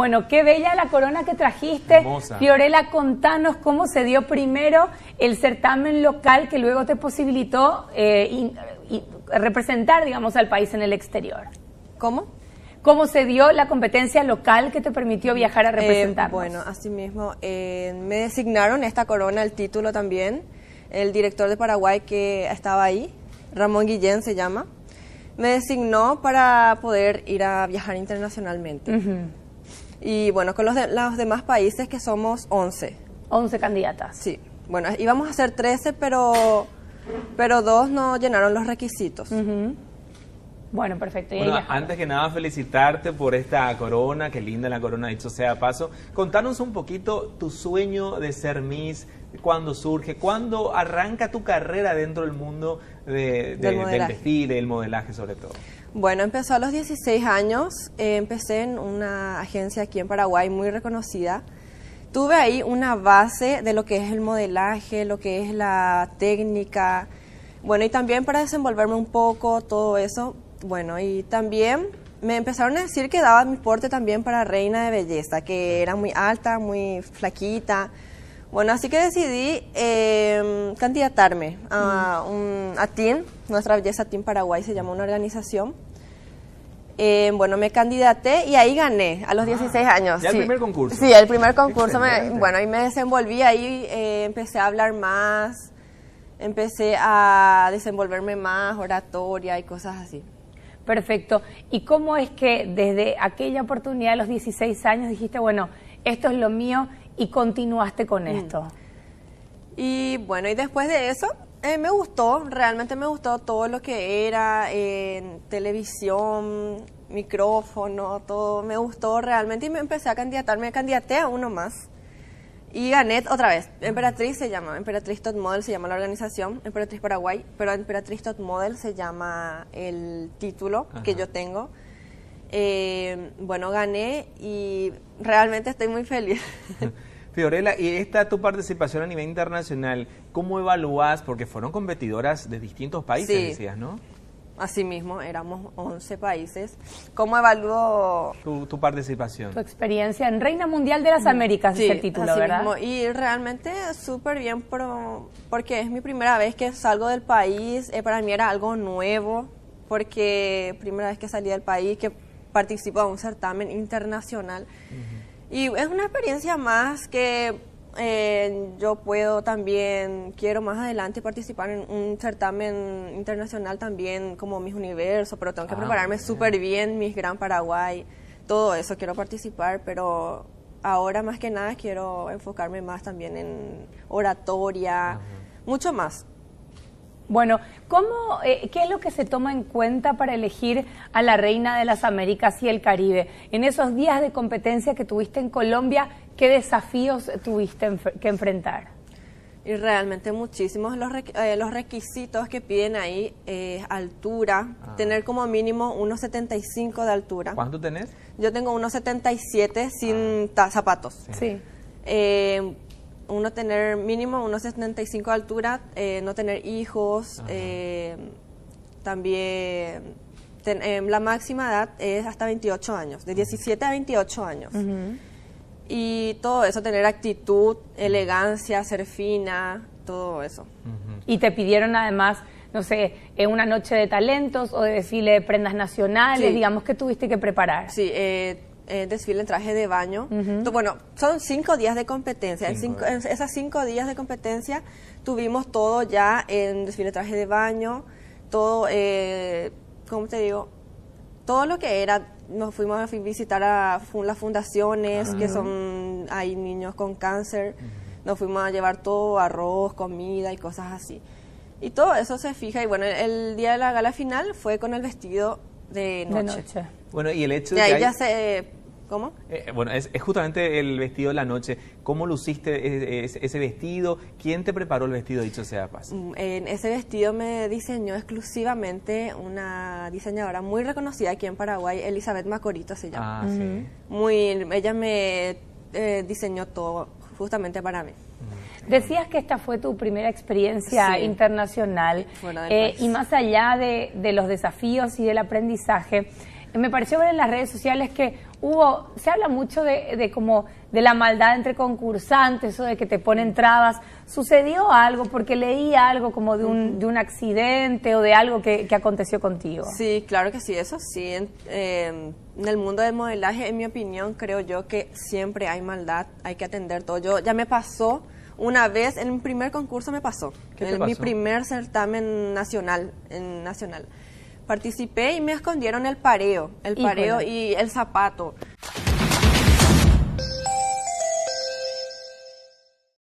Bueno, qué bella la corona que trajiste. Hermosa. Fiorella, contanos cómo se dio primero el certamen local que luego te posibilitó eh, eh, representar, digamos, al país en el exterior. ¿Cómo? ¿Cómo se dio la competencia local que te permitió viajar a eh, representar? bueno, así mismo, me designaron esta corona, el título también, el director de Paraguay que estaba ahí, Ramón Guillén se llama, me designó para poder ir a viajar internacionalmente y bueno, con los, de, los demás países que somos 11. 11 candidatas. Sí, bueno, íbamos a ser 13, pero, pero dos no llenaron los requisitos. Bueno, perfecto. Bueno, antes que nada, felicitarte por esta corona, qué linda la corona, dicho sea paso. Contanos un poquito tu sueño de ser Miss, cuándo surge, cuándo arranca tu carrera dentro del mundo del, del, del modelaje sobre todo. Bueno, empezó a los 16 años, empecé en una agencia aquí en Paraguay muy reconocida. Tuve ahí una base de lo que es el modelaje, lo que es la técnica, bueno, y también para desenvolverme un poco, todo eso. Bueno, y también me empezaron a decir que daba mi porte también para reina de belleza, que era muy alta, muy flaquita. Bueno, así que decidí em, candidatarme a, mm. un, a TIN, nuestra belleza TIN Paraguay se llama una organización. Eh, bueno, me candidaté y ahí gané a los 16 ah. años. sí. el primer concurso? Sí, el primer concurso. bueno, ahí me desenvolví, ahí eh, empecé a hablar más, empecé a desenvolverme más, oratoria y cosas así. Perfecto. ¿Y cómo es que desde aquella oportunidad a los 16 años dijiste, bueno, esto es lo mío y continuaste con mm. esto? Y bueno, y después de eso eh, me gustó, realmente me gustó todo lo que era eh, televisión, micrófono, todo. Me gustó realmente y me empecé a candidatar, me candidate a uno más. Y gané otra vez. Emperatriz se llama, Emperatriz Top Model se llama la organización, Emperatriz Paraguay, pero Emperatriz Top Model se llama el título que yo tengo. Eh, bueno, gané y realmente estoy muy feliz. Fiorella, y esta tu participación a nivel internacional, ¿cómo evalúas? Porque fueron competidoras de distintos países, decías, ¿no? Así mismo, éramos 11 países. ¿Cómo evalúo tu, participación? Tu experiencia en Reina Mundial de las Américas, sí, es el título, ¿verdad? Mismo. Y realmente súper bien, pero porque es mi primera vez que salgo del país. Eh, para mí era algo nuevo, porque primera vez que salí del país, que participo a un certamen internacional. Y es una experiencia más que eh, yo puedo también, quiero más adelante participar en un certamen internacional también como Mis Universo, pero tengo que ah, prepararme súper bien Mis Gran Paraguay, todo eso quiero participar, pero ahora más que nada quiero enfocarme más también en oratoria, mucho más. Bueno, eh, ¿qué es lo que se toma en cuenta para elegir a la reina de las Américas y el Caribe? En esos días de competencia que tuviste en Colombia, ¿qué desafíos tuviste que enfrentar? Y realmente muchísimos los, eh, requisitos que piden ahí, eh, altura, ah. tener como mínimo 1,75 de altura. ¿Cuánto tenés? Yo tengo 1,77 sin ah. zapatos. sí uno tener mínimo unos 75 de altura, eh, no tener hijos, eh, también eh, la máxima edad es hasta 28 años, de 17 a 28 años. Y todo eso, tener actitud, elegancia, ser fina, todo eso. Y te pidieron además no sé, una noche de talentos o de desfile de prendas nacionales, digamos, que tuviste que preparar? Sí, eh, desfile en traje de baño. Bueno, son cinco días de competencia. esas cinco días de competencia tuvimos todo ya en desfile en traje de baño, todo, eh, ¿cómo te digo? Todo lo que era, nos fuimos a visitar a las fundaciones, que son, hay niños con cáncer, nos fuimos a llevar todo, arroz, comida y cosas así. Y todo eso se fija, y bueno, el día de la gala final fue con el vestido de noche. Bueno, y el hecho de, que ¿Cómo? Eh, eh, bueno, es, justamente el vestido de la noche. ¿Cómo luciste ese, vestido? ¿Quién te preparó el vestido, dicho sea paz? Mm, en ese vestido me diseñó exclusivamente una diseñadora muy reconocida aquí en Paraguay, Elizabeth Macorito se llama. Ah, sí. Muy, ella me eh, diseñó todo justamente para mí. Mm. Decías que esta fue tu primera experiencia internacional eh, y más allá de, de los desafíos y del aprendizaje, me pareció ver en las redes sociales que hubo, se habla mucho de, como de la maldad entre concursantes o de que te ponen trabas. ¿Sucedió algo? Porque leí algo como de un, de un accidente o de algo que, aconteció contigo. Sí, claro que sí, eso sí. En, el mundo del modelaje, en mi opinión, creo yo que siempre hay maldad, hay que atender todo. Yo ya me pasó. Una vez en un primer concurso me pasó, en mi primer certamen nacional, en nacional participé y me escondieron el pareo, el pareo y el zapato.